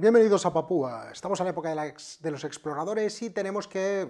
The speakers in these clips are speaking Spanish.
Bienvenidos a Papúa. Estamos en la época de, los exploradores y tenemos que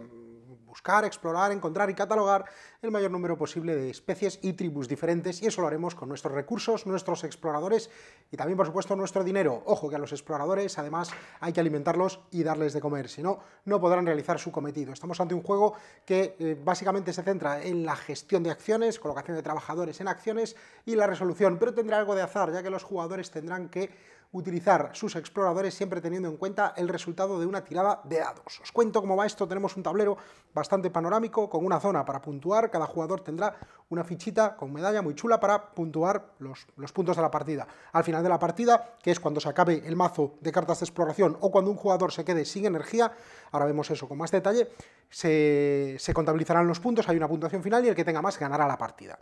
buscar, explorar, encontrar y catalogar el mayor número posible de especies y tribus diferentes y eso lo haremos con nuestros recursos, nuestros exploradores y también por supuesto nuestro dinero. Ojo que a los exploradores además hay que alimentarlos y darles de comer, si no, no podrán realizar su cometido. Estamos ante un juego que eh, básicamente se centra en la gestión de acciones, colocación de trabajadores en acciones y la resolución, pero tendrá algo de azar ya que los jugadores tendrán que utilizar sus exploradores siempre teniendo en cuenta el resultado de una tirada de dados. Os cuento cómo va esto, tenemos un tablero bastante panorámico con una zona para puntuar, cada jugador tendrá una fichita con medalla muy chula para puntuar los, puntos de la partida. Al final de la partida, que es cuando se acabe el mazo de cartas de exploración o cuando un jugador se quede sin energía, ahora vemos eso con más detalle, se, se contabilizarán los puntos, hay una puntuación final y el que tenga más ganará la partida.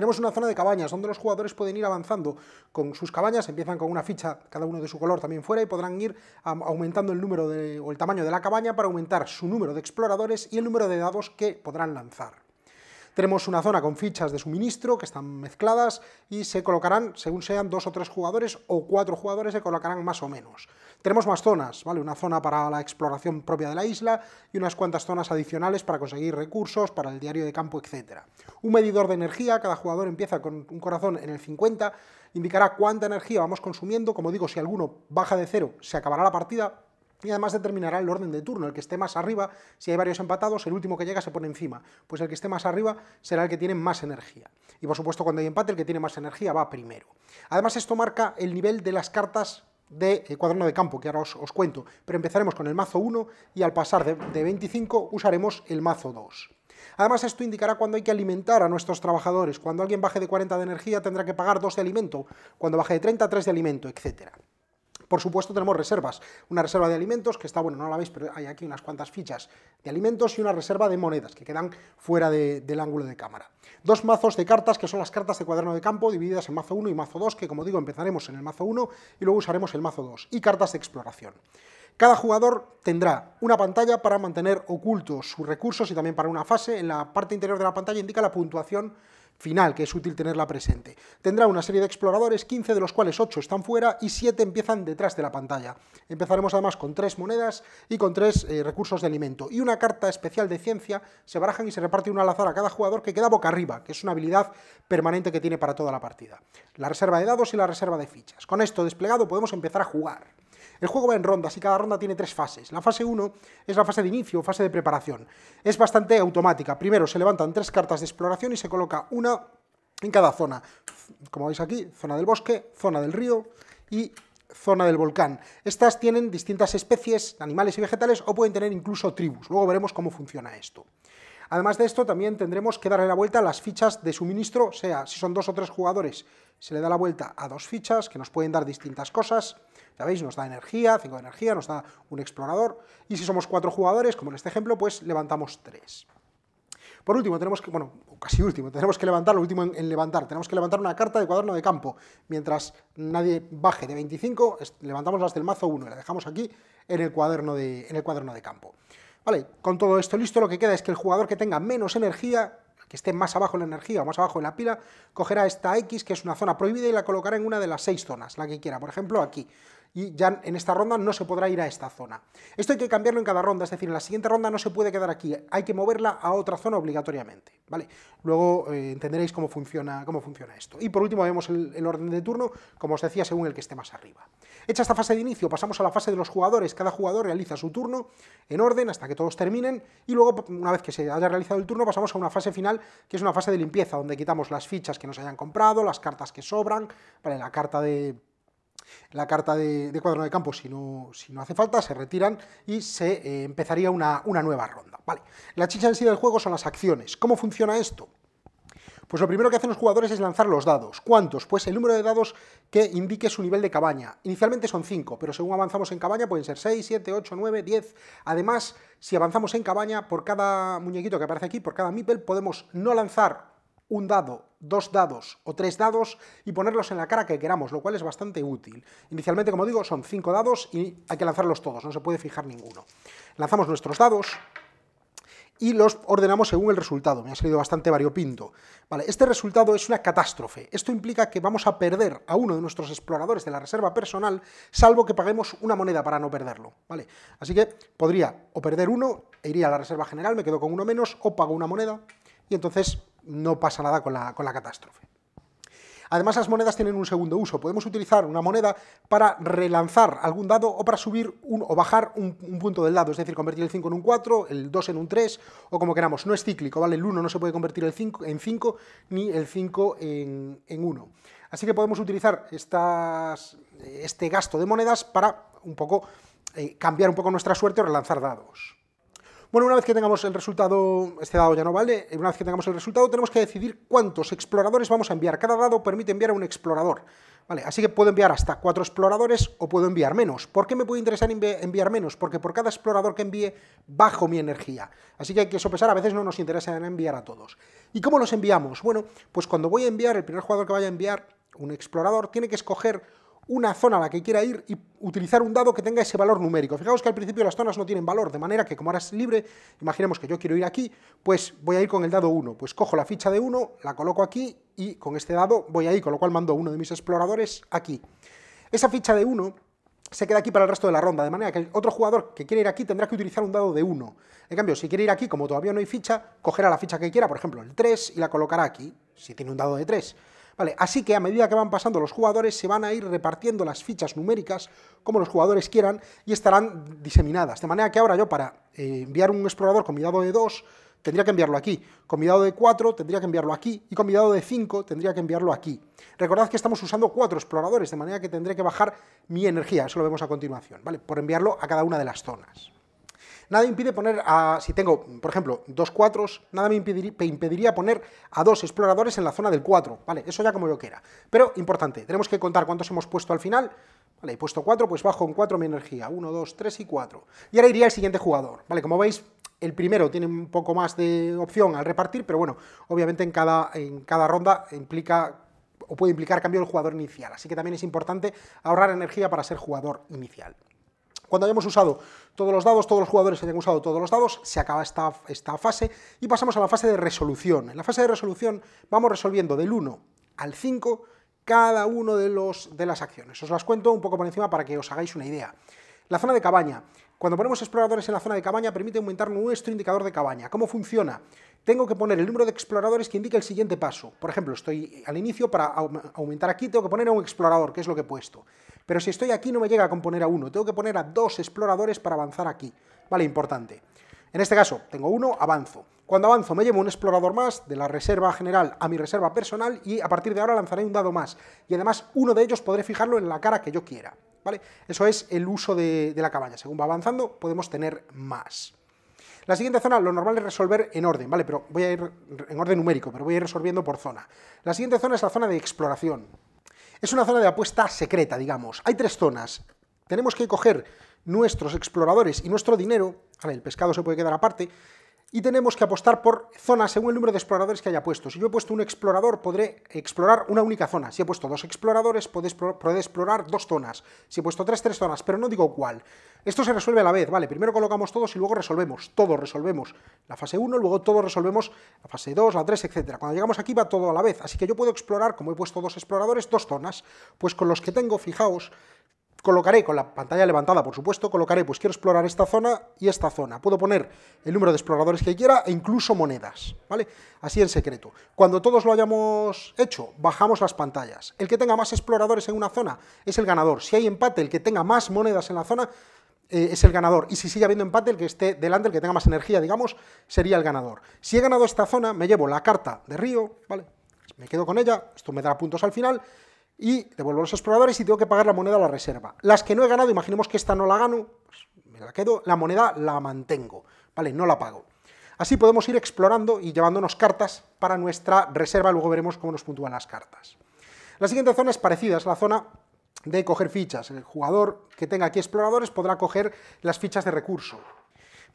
Tenemos una zona de cabañas donde los jugadores pueden ir avanzando con sus cabañas, empiezan con una ficha, cada uno de su color también fuera, y podrán ir aumentando el número o el tamaño de la cabaña para aumentar su número de exploradores y el número de dados que podrán lanzar. Tenemos una zona con fichas de suministro que están mezcladas y se colocarán, según sean dos o tres jugadores o cuatro jugadores, se colocarán más o menos. Tenemos más zonas, ¿vale? Una zona para la exploración propia de la isla y unas cuantas zonas adicionales para conseguir recursos, para el diario de campo, etc. Un medidor de energía, cada jugador empieza con un corazón en el 50, indicará cuánta energía vamos consumiendo, como digo, si alguno baja de cero, se acabará la partida, y además determinará el orden de turno. El que esté más arriba, si hay varios empatados, el último que llega se pone encima. Pues el que esté más arriba será el que tiene más energía. Y por supuesto cuando hay empate, el que tiene más energía va primero. Además esto marca el nivel de las cartas de eh, cuaderno de campo, que ahora os, cuento. Pero empezaremos con el mazo 1 y al pasar de, de 25 usaremos el mazo 2. Además, esto indicará cuando hay que alimentar a nuestros trabajadores. Cuando alguien baje de 40 de energía tendrá que pagar 2 de alimento, cuando baje de 30, 3 de alimento, etcétera. Por supuesto, tenemos reservas. Una reserva de alimentos, que está, bueno, no la veis, pero hay aquí unas cuantas fichas de alimentos y una reserva de monedas, que quedan fuera del ángulo de cámara. Dos mazos de cartas, que son las cartas de cuaderno de campo, divididas en mazo 1 y mazo 2, que como digo, empezaremos en el mazo 1 y luego usaremos el mazo 2. Y cartas de exploración. Cada jugador tendrá una pantalla para mantener ocultos sus recursos y también para una fase. En la parte interior de la pantalla indica la puntuación final, que es útil tenerla presente. Tendrá una serie de exploradores, 15 de los cuales 8 están fuera y 7 empiezan detrás de la pantalla. Empezaremos además con 3 monedas y con 3 eh, recursos de alimento. Y una carta especial de ciencia, se barajan y se reparte una al a cada jugador que queda boca arriba, que es una habilidad permanente que tiene para toda la partida. La reserva de dados y la reserva de fichas. Con esto desplegado podemos empezar a jugar. El juego va en rondas y cada ronda tiene tres fases. La fase 1 es la fase de inicio, fase de preparación. Es bastante automática. Primero se levantan tres cartas de exploración y se coloca una en cada zona. Como veis aquí, zona del bosque, zona del río y zona del volcán. Estas tienen distintas especies, animales y vegetales, o pueden tener incluso tribus. Luego veremos cómo funciona esto. Además de esto, también tendremos que darle la vuelta a las fichas de suministro, o sea, si son dos o tres jugadores, se le da la vuelta a dos fichas que nos pueden dar distintas cosas. Ya veis, nos da energía, cinco de energía, nos da un explorador. Y si somos cuatro jugadores, como en este ejemplo, pues levantamos tres. Por último, tenemos que, bueno, casi último, tenemos que levantar, lo último en, levantar, tenemos que levantar una carta de cuaderno de campo. Mientras nadie baje de 25, levantamos las del mazo 1 y la dejamos aquí en el cuaderno en el cuaderno de campo. Vale, con todo esto listo, lo que queda es que el jugador que tenga menos energía, que esté más abajo en la energía o más abajo en la pila, cogerá esta X, que es una zona prohibida, y la colocará en una de las seis zonas, la que quiera, por ejemplo, aquí y ya en esta ronda no se podrá ir a esta zona. Esto hay que cambiarlo en cada ronda, es decir, en la siguiente ronda no se puede quedar aquí, hay que moverla a otra zona obligatoriamente, ¿vale? Luego eh, entenderéis cómo funciona, cómo funciona esto. Y por último vemos el, orden de turno, como os decía, según el que esté más arriba. Hecha esta fase de inicio, pasamos a la fase de los jugadores, cada jugador realiza su turno en orden hasta que todos terminen y luego, una vez que se haya realizado el turno, pasamos a una fase final, que es una fase de limpieza, donde quitamos las fichas que nos hayan comprado, las cartas que sobran, ¿vale? la carta de la carta de, de, cuaderno de campo, si no, si no hace falta, se retiran y se eh, empezaría una, nueva ronda. Vale. La chicha en sí del juego son las acciones. ¿Cómo funciona esto? Pues lo primero que hacen los jugadores es lanzar los dados. ¿Cuántos? Pues el número de dados que indique su nivel de cabaña. Inicialmente son 5, pero según avanzamos en cabaña pueden ser 6, 7, 8, 9, 10. Además, si avanzamos en cabaña, por cada muñequito que aparece aquí, por cada Mipel, podemos no lanzar un dado, dos dados o tres dados y ponerlos en la cara que queramos, lo cual es bastante útil. Inicialmente, como digo, son cinco dados y hay que lanzarlos todos, no se puede fijar ninguno. Lanzamos nuestros dados y los ordenamos según el resultado. Me ha salido bastante variopinto. Vale, este resultado es una catástrofe. Esto implica que vamos a perder a uno de nuestros exploradores de la reserva personal, salvo que paguemos una moneda para no perderlo. Vale, así que podría o perder uno, e iría a la reserva general, me quedo con uno menos, o pago una moneda, y entonces no pasa nada con la, con la catástrofe. Además, las monedas tienen un segundo uso. Podemos utilizar una moneda para relanzar algún dado o para subir o bajar un, punto del dado, es decir, convertir el 5 en un 4, el 2 en un 3 o como queramos. No es cíclico, ¿vale? El 1 no se puede convertir el en 5 ni el 5 en, 1. Así que podemos utilizar estas, este gasto de monedas para un poco eh, cambiar un poco nuestra suerte o relanzar dados. Bueno, una vez que tengamos el resultado, este dado ya no vale, eh, una vez que tengamos el resultado tenemos que decidir cuántos exploradores vamos a enviar. Cada dado permite enviar a un explorador. Vale, así que puedo enviar hasta cuatro exploradores o puedo enviar menos. ¿Por qué me puede interesar enviar menos? Porque por cada explorador que envíe bajo mi energía. Así que hay que sopesar, a veces no nos interesa enviar a todos. ¿Y cómo los enviamos? Bueno, pues cuando voy a enviar, el primer jugador que vaya a enviar un explorador tiene que escoger una zona a la que quiera ir y utilizar un dado que tenga ese valor numérico. Fijaos que al principio las zonas no tienen valor, de manera que como ahora es libre, imaginemos que yo quiero ir aquí, pues voy a ir con el dado 1. Pues cojo la ficha de 1, la coloco aquí y con este dado voy ahí, con lo cual mando uno de mis exploradores aquí. Esa ficha de 1 se queda aquí para el resto de la ronda, de manera que el otro jugador que quiera ir aquí tendrá que utilizar un dado de 1. En cambio, si quiere ir aquí, como todavía no hay ficha, cogerá la ficha que quiera, por ejemplo, el 3, y la colocará aquí, si tiene un dado de 3. Así que a medida que van pasando los jugadores se van a ir repartiendo las fichas numéricas como los jugadores quieran y estarán diseminadas. De manera que ahora yo para eh, enviar un explorador con mi dado de 2 tendría que enviarlo aquí, con mi dado de 4 tendría que enviarlo aquí y con mi dado de 5 tendría que enviarlo aquí. Recordad que estamos usando 4 exploradores, de manera que tendré que bajar mi energía, eso lo vemos a continuación, ¿vale? por enviarlo a cada una de las zonas. Nada impide poner a, si tengo, por ejemplo, dos cuatros, nada me impediría, impediría poner a dos exploradores en la zona del 4, ¿vale? Eso ya como yo quiera. Pero, importante, tenemos que contar cuántos hemos puesto al final, Vale, he puesto cuatro pues bajo en 4 mi energía. 1, 2, 3 y 4. Y ahora iría el siguiente jugador. Vale, como veis, el primero tiene un poco más de opción al repartir, pero bueno, obviamente en cada, en cada ronda implica o puede implicar cambio del jugador inicial. Así que también es importante ahorrar energía para ser jugador inicial. Cuando hayamos usado todos los dados, todos los jugadores hayan usado todos los dados, se acaba esta, fase y pasamos a la fase de resolución. En la fase de resolución vamos resolviendo del 1 al 5 cada uno de, de las acciones. Os las cuento un poco por encima para que os hagáis una idea. La zona de cabaña. Cuando ponemos exploradores en la zona de cabaña, permite aumentar nuestro indicador de cabaña. ¿Cómo funciona? Tengo que poner el número de exploradores que indique el siguiente paso. Por ejemplo, estoy al inicio, para aumentar aquí tengo que poner un explorador, que es lo que he puesto. Pero si estoy aquí no me llega a componer a uno, tengo que poner a dos exploradores para avanzar aquí. Vale, importante. En este caso, tengo uno, avanzo. Cuando avanzo me llevo un explorador más de la reserva general a mi reserva personal y a partir de ahora lanzaré un dado más. Y además uno de ellos podré fijarlo en la cara que yo quiera. ¿vale? Eso es el uso de, de la cabaña. Según va avanzando podemos tener más. La siguiente zona lo normal es resolver en orden, ¿vale? Pero voy a ir en orden numérico, pero voy a ir resolviendo por zona. La siguiente zona es la zona de exploración. Es una zona de apuesta secreta, digamos. Hay tres zonas. Tenemos que coger nuestros exploradores y nuestro dinero, el pescado se puede quedar aparte, y tenemos que apostar por zonas según el número de exploradores que haya puesto. Si yo he puesto un explorador, podré explorar una única zona. Si he puesto dos exploradores, podré explorar dos zonas. Si he puesto tres, tres zonas, pero no digo cuál. Esto se resuelve a la vez, ¿vale? Primero colocamos todos y luego resolvemos. Todos resolvemos la fase 1, luego todos resolvemos la fase 2, la 3, etc. Cuando llegamos aquí va todo a la vez, así que yo puedo explorar, como he puesto dos exploradores, dos zonas. Pues con los que tengo, fijaos, colocaré con la pantalla levantada, por supuesto, colocaré, pues quiero explorar esta zona y esta zona. Puedo poner el número de exploradores que quiera e incluso monedas, ¿vale? Así en secreto. Cuando todos lo hayamos hecho, bajamos las pantallas. El que tenga más exploradores en una zona es el ganador. Si hay empate, el que tenga más monedas en la zona eh, es el ganador. Y si sigue habiendo empate, el que esté delante, el que tenga más energía, digamos, sería el ganador. Si he ganado esta zona, me llevo la carta de río, ¿vale? Me quedo con ella, esto me dará puntos al final y devuelvo los exploradores y tengo que pagar la moneda a la reserva. Las que no he ganado, imaginemos que esta no la gano, pues, me la quedo, la moneda la mantengo, ¿vale? No la pago. Así podemos ir explorando y llevándonos cartas para nuestra reserva, luego veremos cómo nos puntúan las cartas. La siguiente zona es parecida, es la zona de coger fichas. El jugador que tenga aquí exploradores podrá coger las fichas de recurso.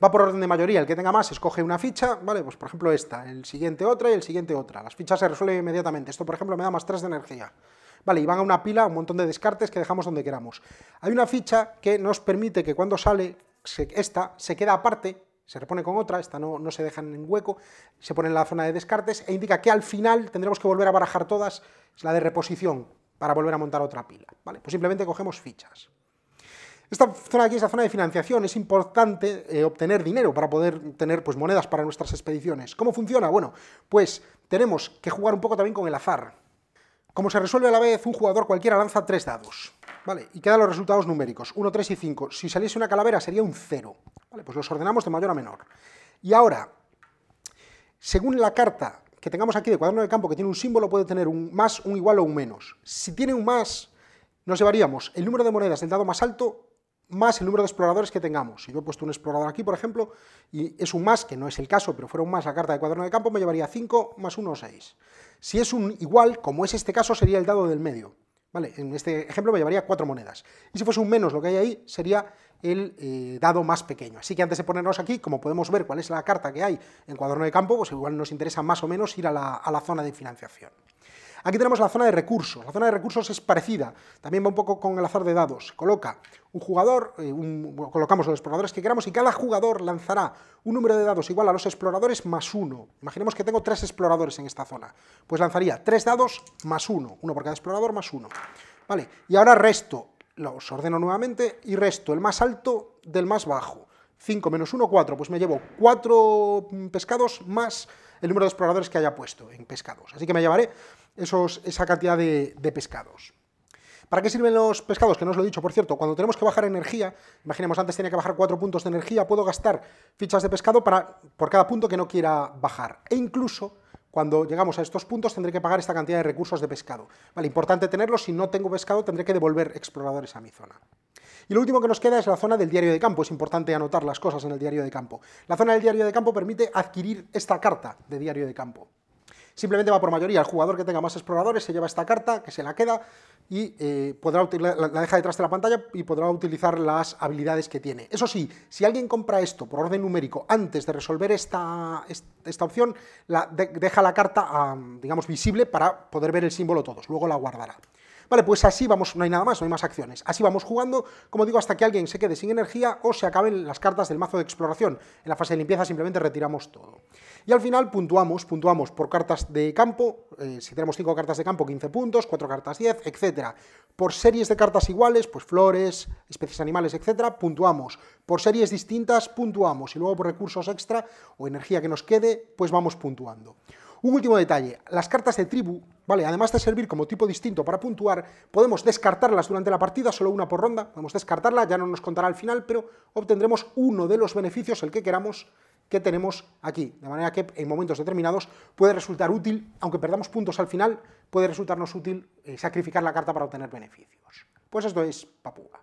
Va por orden de mayoría, el que tenga más escoge una ficha, vale, pues por ejemplo esta, el siguiente otra y el siguiente otra. Las fichas se resuelven inmediatamente, esto por ejemplo me da más 3 de energía. Vale, y van a una pila, un montón de descartes que dejamos donde queramos. Hay una ficha que nos permite que cuando sale, esta se queda aparte, se repone con otra, esta no, no se deja en hueco, se pone en la zona de descartes e indica que al final tendremos que volver a barajar todas, es la de reposición, para volver a montar otra pila. Vale, pues simplemente cogemos fichas. Esta zona aquí es la zona de financiación, es importante eh, obtener dinero para poder tener pues, monedas para nuestras expediciones. ¿Cómo funciona? Bueno, pues tenemos que jugar un poco también con el azar. Como se resuelve a la vez, un jugador cualquiera lanza tres dados. Vale, y quedan los resultados numéricos, 1, 3 y 5. Si saliese una calavera sería un 0. Vale, pues los ordenamos de mayor a menor. Y ahora, según la carta que tengamos aquí de cuaderno de campo que tiene un símbolo, puede tener un más, un igual o un menos. Si tiene un más, nos llevaríamos el número de monedas del dado más alto más el número de exploradores que tengamos. Si yo he puesto un explorador aquí, por ejemplo, y es un más, que no es el caso, pero fuera un más la carta de cuaderno de campo, me llevaría 5 más 1 o 6. Si es un igual, como es este caso, sería el dado del medio. ¿vale? En este ejemplo me llevaría 4 monedas. Y si fuese un menos lo que hay ahí, sería el eh, dado más pequeño. Así que antes de ponernos aquí, como podemos ver cuál es la carta que hay en cuaderno de campo, pues igual nos interesa más o menos ir a la zona de financiación. Aquí tenemos la zona de recursos. La zona de recursos es parecida, también va un poco con el azar de dados. Coloca un jugador, eh, colocamos los exploradores que queramos y cada jugador lanzará un número de dados igual a los exploradores más uno. Imaginemos que tengo tres exploradores en esta zona. Pues lanzaría tres dados más uno, uno por cada explorador más uno. Vale, y ahora resto, los ordeno nuevamente y resto el más alto del más bajo. 5 menos 1, 4, pues me llevo cuatro pescados más el número de exploradores que haya puesto en pescados. Así que me llevaré esa cantidad de, pescados. ¿Para qué sirven los pescados? Que no os lo he dicho, por cierto, cuando tenemos que bajar energía, imaginemos antes tenía que bajar cuatro puntos de energía, puedo gastar fichas de pescado para, por cada punto que no quiera bajar. E incluso cuando llegamos a estos puntos tendré que pagar esta cantidad de recursos de pescado. Vale, importante tenerlos, si no tengo pescado tendré que devolver exploradores a mi zona. Y lo último que nos queda es la zona del diario de campo, es importante anotar las cosas en el diario de campo. La zona del diario de campo permite adquirir esta carta de diario de campo. Simplemente va por mayoría. El jugador que tenga más exploradores se lleva esta carta, que se la queda y eh, podrá la, deja detrás de la pantalla y podrá utilizar las habilidades que tiene. Eso sí, si alguien compra esto por orden numérico antes de resolver esta, esta opción, la, deja la carta, digamos, visible para poder ver el símbolo todos. Luego la guardará. Vale, pues así vamos, no hay nada más, no hay más acciones. Así vamos jugando, como digo, hasta que alguien se quede sin energía o se acaben las cartas del mazo de exploración. En la fase de limpieza simplemente retiramos todo. Y al final puntuamos, puntuamos por cartas de campo, eh, si tenemos 5 cartas de campo, 15 puntos, 4 cartas 10, etc. Por series de cartas iguales, pues flores, especies animales, etc., puntuamos. Por series distintas, puntuamos. Y luego por recursos extra o energía que nos quede, pues vamos puntuando. Un último detalle, las cartas de tribu, ¿vale? Además de servir como tipo distinto para puntuar, podemos descartarlas durante la partida, solo una por ronda, podemos descartarla, ya no nos contará al final, pero obtendremos uno de los beneficios, el que queramos, que tenemos aquí. De manera que en momentos determinados puede resultar útil, aunque perdamos puntos al final, puede resultarnos útil eh, sacrificar la carta para obtener beneficios. Pues esto es Papúa.